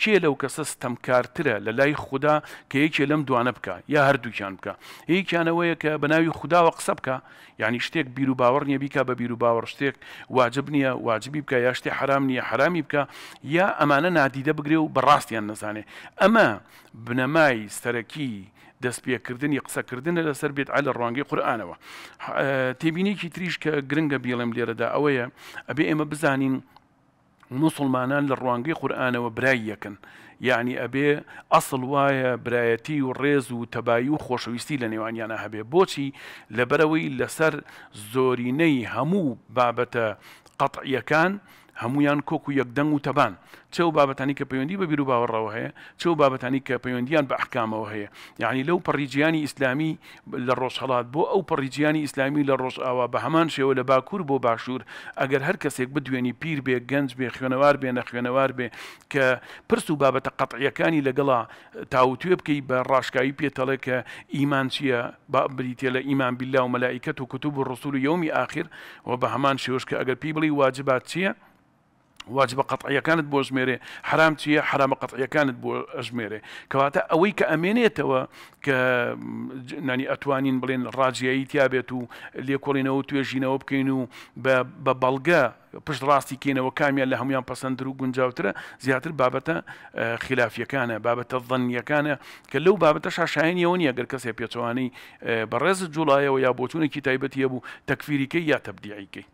کێ لەو کەسە ستەمکارترە لە لای خوددا کە یەکێ لەم دوانە بکە یا هەردووکیان بکە هیچیانەوەیە کە بەناوی خودداوە قسە بکە یعنی شتێک بیر و باوەڕ نیە بیکە بە بیر و باوەڕ شتێک واجب نییە واجبی بکە یا شتێ حرام نییە حرامی بکە یا ئەمانە نادیدە بگرێ و بەڕاستیان نەزانێ ئەمە بنەمای سەرەکی دەستپێکردنی قسەکردنە لەسەر بێت علە ڕوانگەی قورآانەوە تێبینێکی تریش کە گرنگە بیڵێم لێرەدا ئەوەیە ئەبێ ئێمە بزانین مسلمانان لە ڕوانگەی قورآانەوە برای یەکەن یعنی ئەبێ ئەسڵ وایە برایەتی و ڕێز و تەبایی و خۆشەویستی لە نێوانیانە هەبێ بۆچی لەبەرەوەی لەسەر زۆرینەی هەموو بابەتە قەتعیەکان هەمویان کۆک و یەکدەنگ و تەبان چه و بابەتانی کە پەیوەندی بە بیر و باوەڕەوە هەیە چه و بابەتانی کە پەیوەندیان بە ئەحکامەوە هەیە یعنی لەو پەڕیجیانی ئیسلامی لە ڕۆژهڵات بۆ ئەو پەڕیجیانی ئیسلامی لە ڕۆژئاوا بە هەمان شێوە لە باکوور بۆ باشوور ئەگەر هەر کەسێک بدوێنی پیر بێ گەنج بێ خوێنەوار بێ نەخوێنەوار بێ کە پرس و بابەتە قەتعیەکانی لەگەڵا تاوتێ بکەی بە ڕاشکایی پێتەڵێ کە ئیمان چییە با بریتێ لە ئیمان بیلا و مەلایکەت و کتوب و ڕسول و یومی آخر و بە هەمان شێوش کە ئەگەر پی بڵی واجبات چییە؟ واجبە قەتعیەکانت بۆ ژمێرێ حرام چیە حرامە قەتعیەکانت بۆ ئەژمێرێ کەواتە ئەوەی کە ئەمێنێتەوە کە نانی ئەتوانین بڵێن ڕاجایی تیا بێت و لێکۆڵینەوە توێژینەوە بکەین و بە بەڵگە پشت ڕاستی کینەوە کامیان لە هەمویان پەسەندتر و گونجاوترە زیاتر بابەتە خلافیەکانە بابەتە دڵنیەکانە کە لەو بابەتە شاشایەوە نیە گەر کەسێک پێچوانەی بەڕێز جوڵایەوە یا بۆچوونێکی تایبەتی هەبوو تەکفیریکەی یا تەبدیعیکەی.